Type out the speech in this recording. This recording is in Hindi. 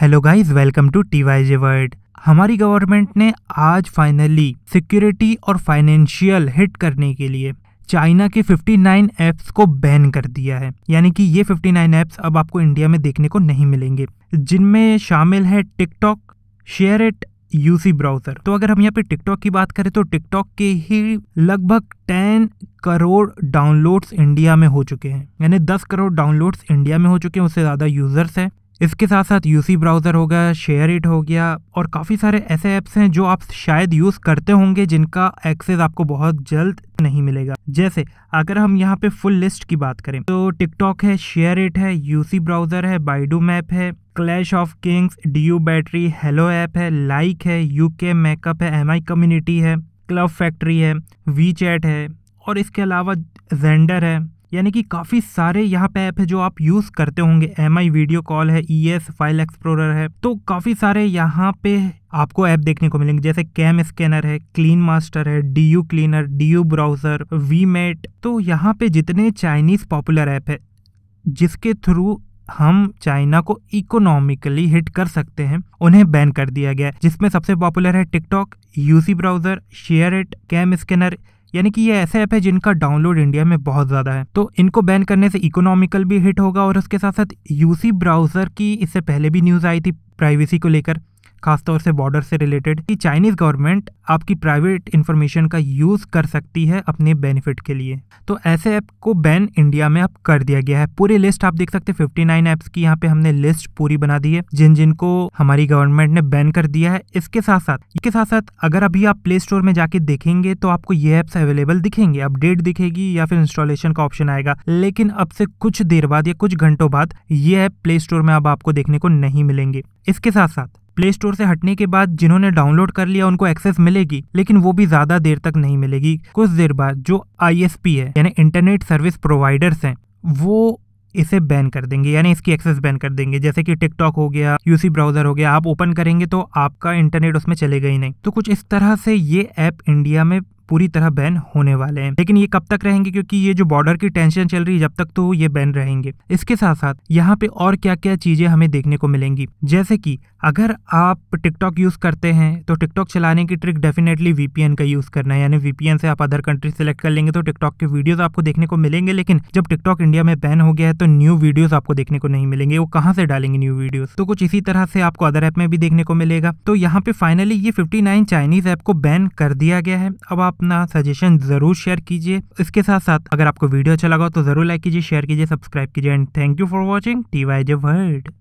hello guys welcome to T Y J world हमारी गवर्नमेंट ने आज फाइनली सिक्योरिटी और फाइनेंशियल हिट करने के लिए चाइना के 59 ऐप्स को बैन कर दिया है यानी कि ये 59 ऐप्स अब आपको इंडिया में देखने को नहीं मिलेंगे जिनमें शामिल है TikTok share it UC browser तो अगर हम यहाँ पे टिकटॉक की बात करें तो टिकटॉक के ही लगभग 10 करोड़ डाउनलोड्स इंडिया में हो चुके हैं यानी 10 करोड़ डाउनलोड्स इंडिया में हो चुके हैं उससे ज़्यादा यूजर्स हैं इसके साथ साथ यूसी ब्राउज़र हो गया शेयर इट हो गया और काफ़ी सारे ऐसे ऐप्स हैं जो आप शायद यूज़ करते होंगे जिनका एक्सेस आपको बहुत जल्द नहीं मिलेगा जैसे अगर हम यहाँ पे फुल लिस्ट की बात करें तो टिकटॉक है शेयर इट है यूसी ब्राउज़र है बाइडू मैप है clash of kings D battery hello app है लाइक है यू के मेकअप है एम कम्युनिटी है क्लब फैक्ट्री है वी है और इसके अलावा जेंडर है यानी कि काफ़ी सारे यहाँ पे ऐप है जो आप यूज़ करते होंगे एम वीडियो कॉल है ई एस फाइल एक्सप्लोरर है तो काफ़ी सारे यहाँ पे आपको ऐप देखने को मिलेंगे जैसे कैम स्कैनर है क्लीन मास्टर है D U cleaner D U browser V mate तो यहाँ पे जितने चाइनीज़ पॉपुलर ऐप है जिसके थ्रू हम चाइना को इकोनॉमिकली हिट कर सकते हैं उन्हें बैन कर दिया गया है जिसमें सबसे पॉपुलर है TikTok UC browser share it cam scanner यानी कि ये ऐसे ऐप है जिनका डाउनलोड इंडिया में बहुत ज़्यादा है तो इनको बैन करने से इकोनॉमिकल भी हिट होगा और उसके साथ साथ यूसी ब्राउज़र की इससे पहले भी न्यूज़ आई थी प्राइवेसी को लेकर खासतौर से बॉर्डर से रिलेटेड कि चाइनीज़ गवर्नमेंट आपकी प्राइवेट इन्फॉर्मेशन का यूज़ कर सकती है अपने बेनिफिट के लिए तो ऐसे ऐप को बैन इंडिया में अब कर दिया गया है पूरी लिस्ट आप देख सकते हैं फिफ्टी नाइन ऐप्स की यहाँ पे हमने लिस्ट पूरी बना दी है जिन जिनको हमारी गवर्नमेंट ने बैन कर दिया है इसके साथ साथ इसके साथ साथ अगर अभी आप प्ले स्टोर में जाके देखेंगे तो आपको ये ऐप्स अवेलेबल दिखेंगे अपडेट दिखेगी या फिर इंस्टॉलेशन का ऑप्शन आएगा लेकिन अब से कुछ देर बाद या कुछ घंटों बाद ये ऐप प्ले स्टोर में अब आपको देखने को नहीं मिलेंगे इसके साथ साथ प्ले स्टोर से हटने के बाद जिन्होंने डाउनलोड कर लिया उनको एक्सेस मिलेगी लेकिन वो भी ज्यादा देर तक नहीं मिलेगी कुछ देर बाद जो आई है यानी इंटरनेट सर्विस प्रोवाइडर्स हैं वो इसे बैन कर देंगे यानी इसकी एक्सेस बैन कर देंगे जैसे कि टिकटॉक हो गया यूसी ब्राउजर हो गया आप ओपन करेंगे तो आपका इंटरनेट उसमें चलेगा ही नहीं तो कुछ इस तरह से ये ऐप इंडिया में पूरी तरह बैन होने वाले हैं लेकिन ये कब तक रहेंगे क्योंकि ये जो बॉर्डर की टेंशन चल रही है जब तक तो ये बैन रहेंगे इसके साथ साथ यहाँ पे और क्या क्या चीजें हमें देखने को मिलेंगी जैसे कि अगर आप टिकटॉक यूज करते हैं तो टिकटॉक चलाने की ट्रिक डेफिनेटली वीपीएन का यूज करना है यानी वीपीएन से आप अदर कंट्री सेलेक्ट कर लेंगे तो टिकटॉक के वीडियोज आपको देखने को मिलेंगे लेकिन जब टिकटॉक इंडिया में बैन हो गया है तो न्यू वीडियोज आपको देखने को नहीं मिलेंगे वो कहाँ से डालेंगे न्यू वीडियो तो कुछ इसी तरह से आपको अदर ऐप में भी देखने को मिलेगा तो यहाँ पे फाइनली ये फिफ्टी चाइनीज ऐप को बैन कर दिया गया है अब आप अपना सजेशन ज़रूर शेयर कीजिए इसके साथ साथ अगर आपको वीडियो अच्छा लगा तो ज़रूर लाइक कीजिए शेयर कीजिए सब्सक्राइब कीजिए and thank you for watching T Y J world